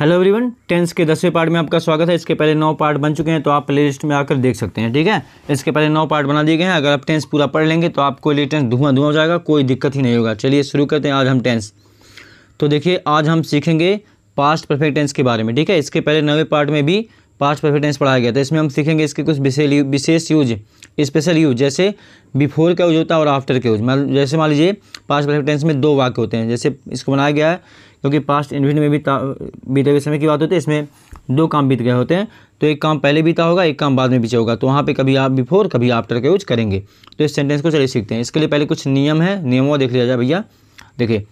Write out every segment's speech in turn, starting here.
hello everyone tense के दसवें part में आपका स्वागत है इसके पहले नौ पार्ट बन चुके हैं तो आप प्लेलिस्ट में आकर देख सकते हैं ठीक है इसके पहले नौ पार्ट बना दिए गए हैं अगर आप टेंस पूरा पढ़ लेंगे तो आपको लिए टेंस धुआं धुआं हो जाएगा कोई दिक्कत ही नहीं होगा चलिए शुरू करते हैं आज हम टेंस तो देखिए आज हम सीखेंगे पास्ट परफेक्ट टेंस के बारे में ठीक है इसके पहले नवे पार्ट में भी पास्ट परफेक्ट टेंस पढ़ाया गया था इसमें हम सीखेंगे इसके कुछ विशेष यूज स्पेशल यूज जैसे बिफोर का यूज होता है और आफ्टर का यूज मान जैसे मान लीजिए पास्ट परफेक्ट टेंस में दो वाक्य होते हैं जैसे इसको बनाया गया है क्योंकि पास्ट इन्विट में भी बीते हुए समय की बात होती है इसमें दो काम बीत गए होते हैं तो एक काम पहले बीता होगा एक काम बाद में बीचा होगा तो वहाँ पे कभी आप बिफोर कभी आफ्टर का यूज करेंगे तो इस सेंटेंस को चलिए सीखते हैं इसके लिए पहले कुछ नियम है नियमों देख लिया जाए भैया देखिए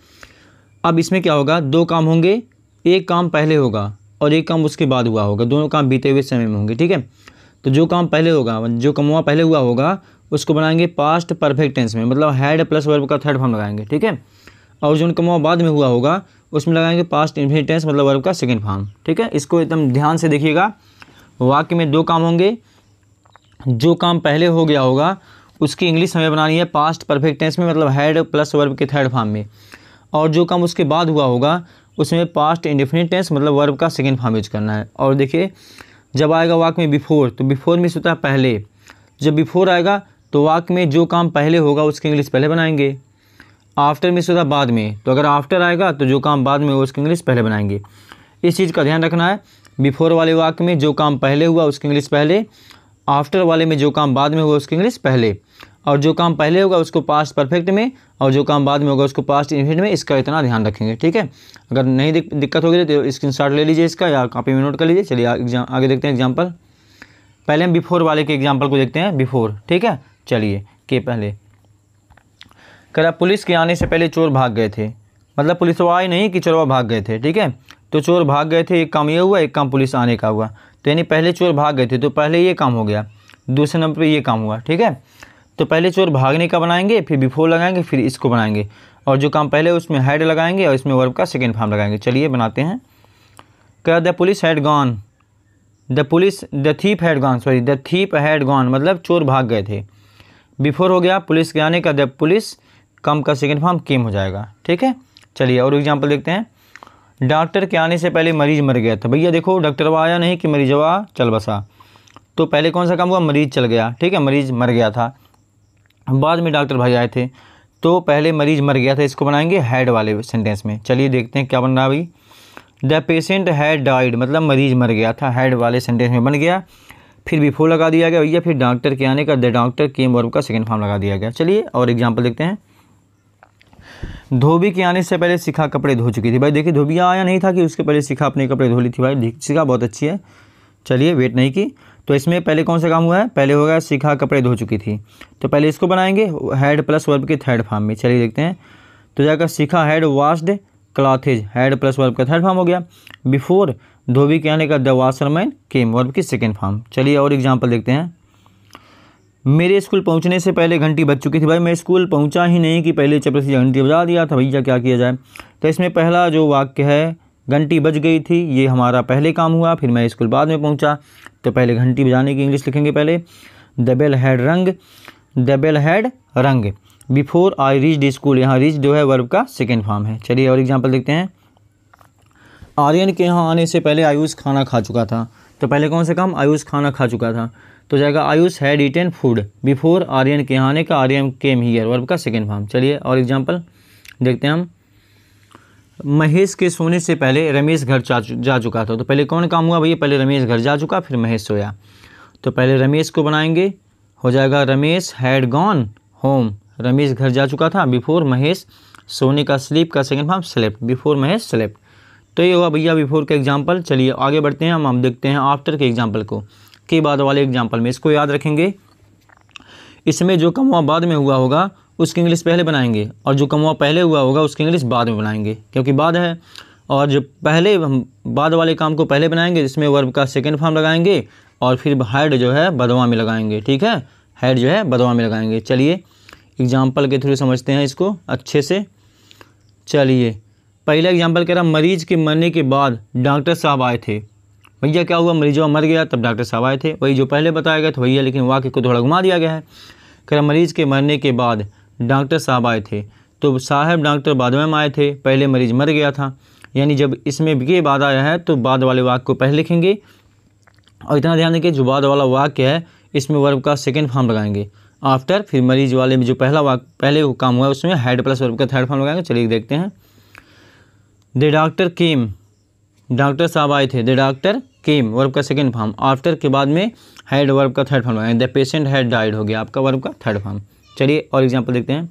अब इसमें क्या होगा दो काम होंगे एक काम पहले होगा और एक काम उसके बाद हुआ होगा दोनों काम बीते हुए समय में होंगे ठीक है तो जो काम पहले होगा जो हुआ पहले हुआ होगा उसको बनाएंगे पास्ट परफेक्ट टेंस में मतलब हैड प्लस वर्ब का थर्ड फॉर्म लगाएंगे ठीक है और जो हुआ बाद में हुआ होगा उसमें लगाएंगे पास्ट इन्फिनिट टेंस मतलब वर्ब का सेकेंड फॉर्म ठीक है इसको एकदम ध्यान से देखिएगा वाक्य में दो काम होंगे जो काम पहले हो गया होगा उसकी इंग्लिश हमें बनानी है पास्ट परफेक्ट टेंस में मतलब हैड प्लस वर्ब के थर्ड फॉर्म में और जो काम उसके बाद हुआ होगा उसमें पास्ट इंडिफिनिट टेंस मतलब वर्ब का सेकेंड फॉर्म यूज करना है और देखिए जब आएगा वाक में बिफोर तो बिफोर में होता है पहले जब बिफोर आएगा तो वाक में जो काम पहले होगा उसकी इंग्लिश पहले बनाएंगे आफ्टर में होता है बाद में तो अगर आफ्टर आएगा तो जो काम बाद में हो उसकी इंग्लिश पहले बनाएंगे इस चीज़ का ध्यान रखना है बिफोर वाले वाक में जो काम पहले हुआ उसकी इंग्लिश पहले आफ्टर वाले में जो काम बाद में हुआ उसकी इंग्लिश पहले और जो काम पहले होगा उसको पास्ट परफेक्ट में और जो काम बाद में होगा उसको पास्ट इन्फिनिट में इसका इतना ध्यान रखेंगे ठीक है अगर नहीं दिक्कत होगी तो स्क्रीन ले लीजिए इसका या कॉपी में नोट कर लीजिए चलिए आगे देखते हैं एग्जाम्पल पहले हम बिफोर वाले के एग्जाम्पल को देखते हैं बिफोर ठीक है चलिए के पहले करा पुलिस के आने से पहले चोर भाग गए थे मतलब पुलिस वो आए नहीं कि चोरवा भाग गए थे ठीक है तो चोर भाग गए थे एक काम ये हुआ एक काम पुलिस आने का हुआ तो यानी पहले चोर भाग गए थे तो पहले ये काम हो गया दूसरे नंबर पे ये काम हुआ ठीक है तो पहले चोर भागने का बनाएंगे फिर बिफोर लगाएंगे फिर इसको बनाएंगे और जो काम पहले उसमें हेड लगाएंगे और इसमें वर्ब का सेकेंड फार्म लगाएंगे चलिए बनाते हैं क्या the police had gone the police the thief had gone sorry the thief had gone मतलब चोर भाग गए थे बिफोर हो गया पुलिस के आने का द पुलिस कम का सेकेंड फार्म केम हो जाएगा ठीक है चलिए और एग्जाम्पल देखते हैं डॉक्टर के आने से पहले मरीज मर गया था भैया देखो डॉक्टर वह आया नहीं कि मरीज वह चल बसा तो पहले कौन सा काम हुआ मरीज चल गया ठीक है मरीज मर गया था बाद में डॉक्टर भाई आए थे तो पहले मरीज मर गया था इसको बनाएंगे हैड वाले सेंटेंस में चलिए देखते हैं क्या बन रहा भाई द पेशेंट हैड डाइड मतलब मरीज मर गया था हैड वाले सेंटेंस में बन गया फिर बिफोर लगा दिया गया भैया फिर डॉक्टर के आने का द डॉक्टर केम वर्ब का सेकेंड फॉर्म लगा दिया गया चलिए और एग्जाम्पल देखते हैं धोबी के आने से पहले सिखा कपड़े धो चुकी थी भाई देखिए धोबिया आया नहीं था कि उसके पहले शिखा अपने कपड़े धो ली थी भाई शिखा बहुत अच्छी है चलिए वेट नहीं की तो इसमें पहले कौन सा काम हुआ है पहले होगा सीखा कपड़े धो चुकी थी तो पहले इसको बनाएंगे हेड प्लस वर्ब के थर्ड फार्म में चलिए देखते हैं तो जाकर सिखा had washed clothes had plus verb का थर्ड फार्म हो गया बिफोर धोबी के आने का द वाशरमैन केम वर्ब की सेकेंड फार्म चलिए और एग्जाम्पल देखते हैं मेरे स्कूल पहुंचने से पहले घंटी बज चुकी थी भाई मैं स्कूल पहुंचा ही नहीं कि पहले चपरसी घंटी बजा दिया था भैया क्या किया जाए तो इसमें पहला जो वाक्य है घंटी बज गई थी ये हमारा पहले काम हुआ फिर मैं स्कूल बाद में पहुंचा तो पहले घंटी बजाने की इंग्लिश लिखेंगे पहले the bell had rung the bell had rung before I reach the school यहाँ रीच जो है वर्ब का सेकेंड फॉर्म है चलिए और एग्जाम्पल देखते हैं आर्यन के यहाँ आने से पहले आयुष खाना खा चुका था तो पहले कौन सा काम आयुष खाना खा चुका था तो जाएगा Ayush had an food before Aryan के यहाँ आने का आर्यन केम हीयर वर्ब का सेकेंड फॉर्म चलिए और एग्जाम्पल देखते हैं हम महेश के सोने से पहले रमेश घर जा चुका था तो पहले कौन काम हुआ भैया पहले रमेश घर जा चुका फिर महेश सोया तो पहले रमेश को बनाएंगे हो जाएगा Ramesh had gone home Ramesh घर जा चुका था बिफोर महेश सोने का स्लीप का second form slept before Mahesh slept तो ये हुआ भैया बिफोर का एग्जाम्पल चलिए आगे बढ़ते हैं हम हम देखते हैं आफ्टर के एग्जाम्पल को के बाद वाले एग्जाम्पल में इसको याद रखेंगे इसमें जो कम हुआ बाद में हुआ होगा उसकी इंग्लिश पहले बनाएंगे और जो कमवा पहले हुआ होगा उसकी इंग्लिश बाद में बनाएंगे क्योंकि बाद है और जो पहले हम बाद वाले काम को पहले बनाएंगे जिसमें वर्ब का सेकेंड फॉर्म लगाएंगे और फिर हेड जो है बदवा में लगाएंगे ठीक है हेड जो है बदवा में लगाएंगे चलिए एग्जाम्पल के थ्रू समझते हैं इसको अच्छे से चलिए पहला एग्जाम्पल कह रहा मरीज के मरने के बाद डॉक्टर साहब आए थे भैया क्या हुआ मरीज मर गया तब डॉक्टर साहब आए थे वही जो पहले बताया गया था भैया लेकिन वाक्य को थोड़ा घुमा दिया गया है कह रहा मरीज के मरने के बाद डॉक्टर साहब आए थे तो साहब डॉक्टर बाद में आए थे पहले मरीज मर गया था यानी जब इसमें ये बाद आया है तो बाद वाले वाक्य को पहले लिखेंगे और इतना ध्यान देंगे जो बाद वाला वाक्य है इसमें वर्ब का सेकेंड फॉर्म लगाएंगे आफ्टर फिर मरीज वाले में जो पहला वाक पहले वो काम हुआ है उसमें हेड प्लस वर्ब का थर्ड फॉर्म लगाएंगे चलिए देखते हैं द डॉक्टर केम डॉक्टर साहब आए थे द डॉक्टर केम वर्ब का सेकेंड फॉर्म आफ्टर के बाद में हेड वर्ब का थर्ड फॉर्म लगाएंगे द पेशेंट हैड डाइड हो गया आपका वर्ब का थर्ड फॉर्म चलिए और एग्जाम्पल देखते हैं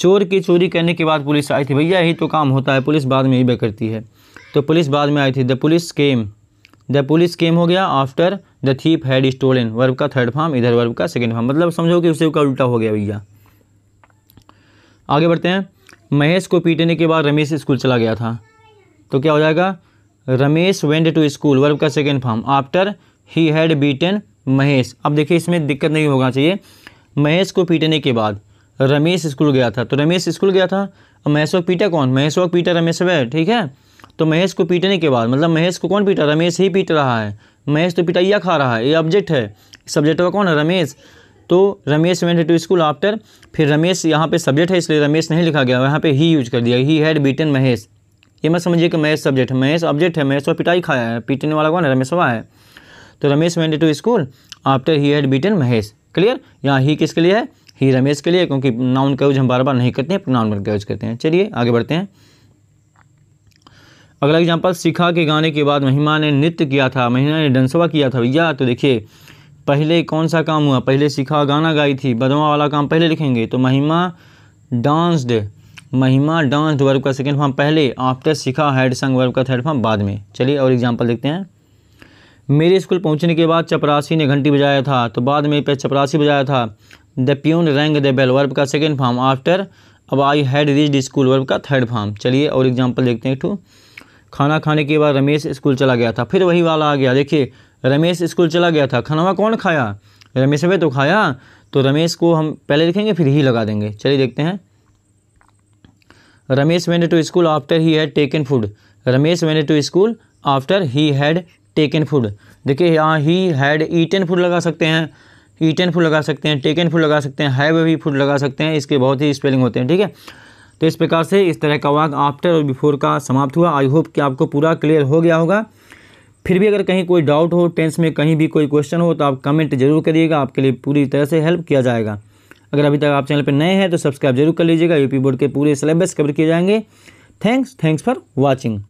चोर की चोरी करने के बाद पुलिस आई थी भैया यही तो काम होता है पुलिस बाद में ही बे करती है तो पुलिस बाद में आई थी the police came the police came हो गया after the thief had stolen verb का थर्ड फॉर्म इधर वर्ब का सेकेंड फार्म मतलब समझो कि उसे का उल्टा हो गया भैया आगे बढ़ते हैं महेश को पीटने के बाद रमेश स्कूल चला गया था तो क्या हो जाएगा Ramesh went to school verb का second form after he had beaten Mahesh अब देखिए इसमें दिक्कत नहीं होगा चाहिए महेश को पीटने के बाद रमेश स्कूल गया था तो रमेश स्कूल गया था और महेश को पीटा कौन महेश को पीटा रमेश वह ठीक है तो महेश को पीटने के बाद मतलब महेश को कौन पीटा रमेश ही पीट रहा है महेश तो पिटाइया खा रहा है ये ऑब्जेक्ट है सब्जेक्ट वह कौन है रमेश तो Ramesh went to school after फिर रमेश यहाँ पे सब्जेक्ट है इसलिए रमेश नहीं लिखा गया यहाँ पे ही यूज कर दिया ही हैड बीटन महेश ये मत समझिए कि महेश सब्जेक्ट है महेश ऑब्जेक्ट है महेश और पिटाई खाया है पीटने वाला कौन है रमेश हुआ है तो Ramesh went to school after he had beaten Mahesh clear यहाँ ही किसके लिए है ही रमेश के लिए क्योंकि नाउन का यूज हम बार बार नहीं करते हैं प्रोनाउन वर्ग का यूज करते हैं चलिए आगे बढ़ते हैं अगला एग्जाम्पल शिखा के गाने के बाद महिमा ने नृत्य किया था महिमा ने डंसवा किया था भैया तो देखिए पहले कौन सा काम हुआ पहले शिखा गाना गाई थी बदमा वाला काम पहले लिखेंगे तो Mahima danced Mahima danced verb का सेकेंड फॉर्म पहले after Shikha had sung verb का थर्ड फॉर्म बाद में चलिए और एग्जाम्पल देखते हैं मेरे स्कूल पहुंचने के बाद चपरासी ने घंटी बजाया था तो बाद में पे चपरासी बजाया था the peon rang the bell verb का सेकेंड फार्म आफ्टर अब I had reach school verb का थर्ड फार्म चलिए और एग्जाम्पल देखते हैं टू खाना खाने के बाद रमेश स्कूल चला गया था फिर वही वाला आ गया देखिए रमेश स्कूल चला गया था खाना कौन खाया रमेश अभी तो खाया तो रमेश को हम पहले लिखेंगे फिर ही लगा देंगे चलिए देखते हैं Ramesh went to school after he had taken food Ramesh went to school after he had taken food देखिए यहाँ ही हैड ईटन फूड लगा सकते हैं ईटन फूड लगा सकते हैं टेकन फूड लगा सकते हैं हैव भी फूड लगा सकते हैं इसके बहुत ही स्पेलिंग होते हैं ठीक है तो इस प्रकार से इस तरह का वाक आफ्टर और बिफोर का समाप्त हुआ आई होप कि आपको पूरा क्लियर हो गया होगा फिर भी अगर कहीं कोई डाउट हो टेंस में कहीं भी कोई क्वेश्चन हो तो आप कमेंट जरूर करिएगा आपके लिए पूरी तरह से हेल्प किया जाएगा अगर अभी तक आप चैनल पर नए हैं तो सब्सक्राइब जरूर कर लीजिएगा यूपी बोर्ड के पूरे सिलेबस कवर किए जाएंगे थैंक्स थैंक्स फॉर वॉचिंग